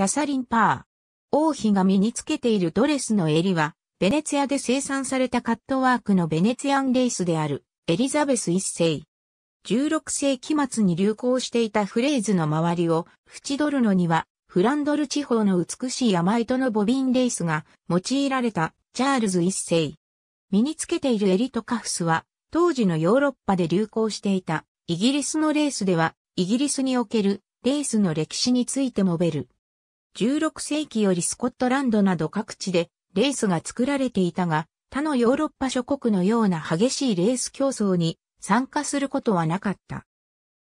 キャサリン・パー。王妃が身につけているドレスの襟は、ベネツィアで生産されたカットワークのベネツィアンレースである、エリザベス一世。16世紀末に流行していたフレーズの周りを、縁取るのには、フランドル地方の美しい山糸のボビンレースが用いられたチャールズ一世。身につけている襟とカフスは、当時のヨーロッパで流行していたイギリスのレースでは、イギリスにおけるレースの歴史について述べる16世紀よりスコットランドなど各地でレースが作られていたが、他のヨーロッパ諸国のような激しいレース競争に参加することはなかった。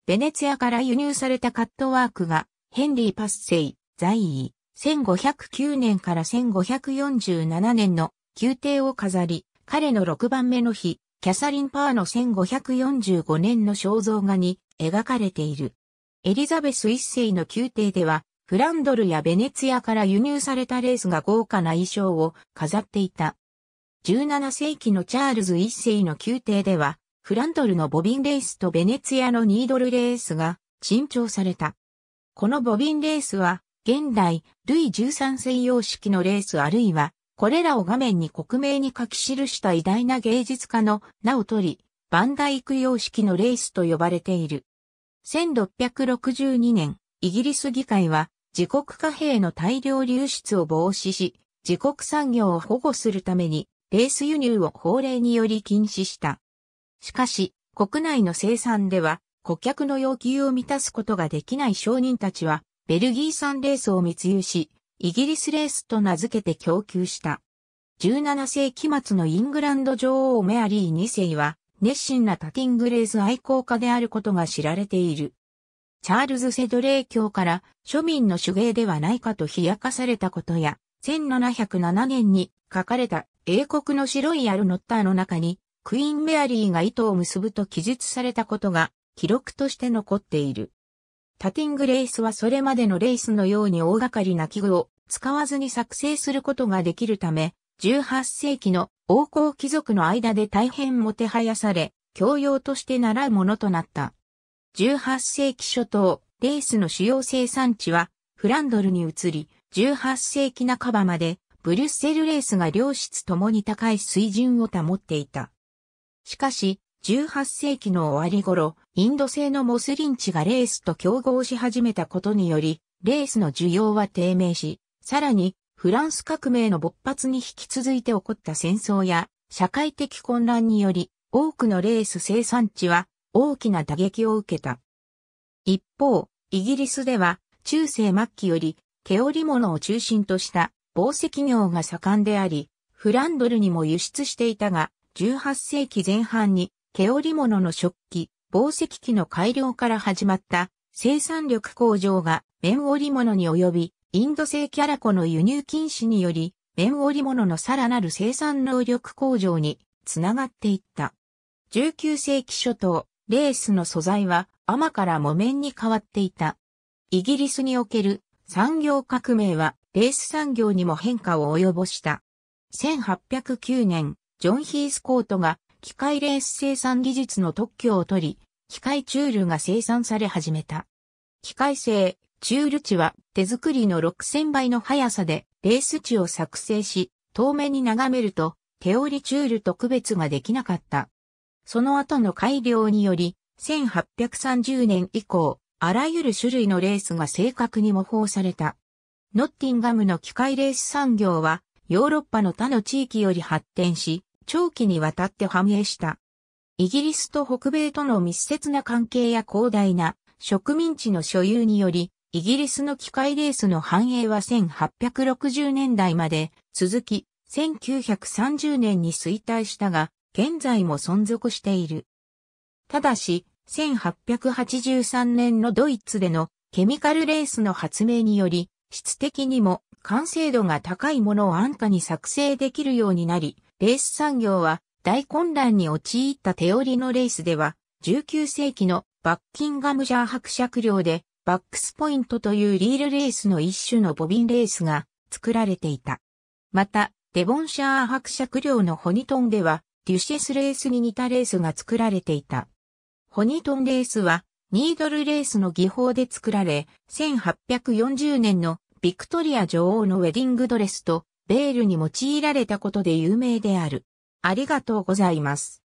ベネツィアから輸入されたカットワークがヘンリー・パッセイ、在位、1509年から1547年の宮廷を飾り、彼の6番目の日、キャサリン・パーの1545年の肖像画に描かれている。エリザベス一世の宮廷では、フランドルやベネツィアから輸入されたレースが豪華な衣装を飾っていた。17世紀のチャールズ一世の宮廷では、フランドルのボビンレースとベネツィアのニードルレースが珍重された。このボビンレースは、現代、ルイ13世様式のレースあるいは、これらを画面に国名に書き記した偉大な芸術家の名を取り、バンダイク様式のレースと呼ばれている。1662年、イギリス議会は自国貨幣の大量流出を防止し、自国産業を保護するために、レース輸入を法令により禁止した。しかし、国内の生産では、顧客の要求を満たすことができない商人たちは、ベルギー産レースを密輸し、イギリスレースと名付けて供給した。17世紀末のイングランド女王メアリー2世は、熱心なタティングレース愛好家であることが知られている。チャールズ・セドレー教から庶民の手芸ではないかと冷やかされたことや、1707年に書かれた英国の白いアルノッターの中に、クイーン・メアリーが糸を結ぶと記述されたことが記録として残っている。タティングレースはそれまでのレースのように大掛かりな器具を使わずに作成することができるため、18世紀の王侯貴族の間で大変もてはやされ、教養として習うものとなった。18世紀初頭、レースの主要生産地はフランドルに移り、18世紀半ばまでブリュッセルレースが両室ともに高い水準を保っていた。しかし、18世紀の終わり頃、インド製のモスリンチがレースと競合し始めたことにより、レースの需要は低迷し、さらに、フランス革命の勃発に引き続いて起こった戦争や、社会的混乱により、多くのレース生産地は大きな打撃を受けた。一方、イギリスでは中世末期より毛織物を中心とした宝石業が盛んであり、フランドルにも輸出していたが、18世紀前半に毛織物の食器、宝石器の改良から始まった生産力向上が綿織物に及び、インド製キャラコの輸入禁止により、綿織物のさらなる生産能力向上につながっていった。19世紀初頭、レースの素材は天から木綿に変わっていた。イギリスにおける産業革命はレース産業にも変化を及ぼした。1809年、ジョン・ヒースコートが機械レース生産技術の特許を取り、機械チュールが生産され始めた。機械製、チュール値は手作りの6000倍の速さでレース値を作成し、遠目に眺めると手織りチュールと区別ができなかった。その後の改良により、1830年以降、あらゆる種類のレースが正確に模倣された。ノッティンガムの機械レース産業は、ヨーロッパの他の地域より発展し、長期にわたって繁栄した。イギリスと北米との密接な関係や広大な植民地の所有により、イギリスの機械レースの繁栄は1860年代まで続き、1930年に衰退したが、現在も存続している。ただし、1883年のドイツでのケミカルレースの発明により、質的にも完成度が高いものを安価に作成できるようになり、レース産業は大混乱に陥った手織りのレースでは、19世紀のバッキンガムジャー伯爵領でバックスポイントというリールレースの一種のボビンレースが作られていた。また、デボンシャー伯爵領のホニトンではデュシェスレースに似たレースが作られていた。ホニトンレースは、ニードルレースの技法で作られ、1840年のビクトリア女王のウェディングドレスとベールに用いられたことで有名である。ありがとうございます。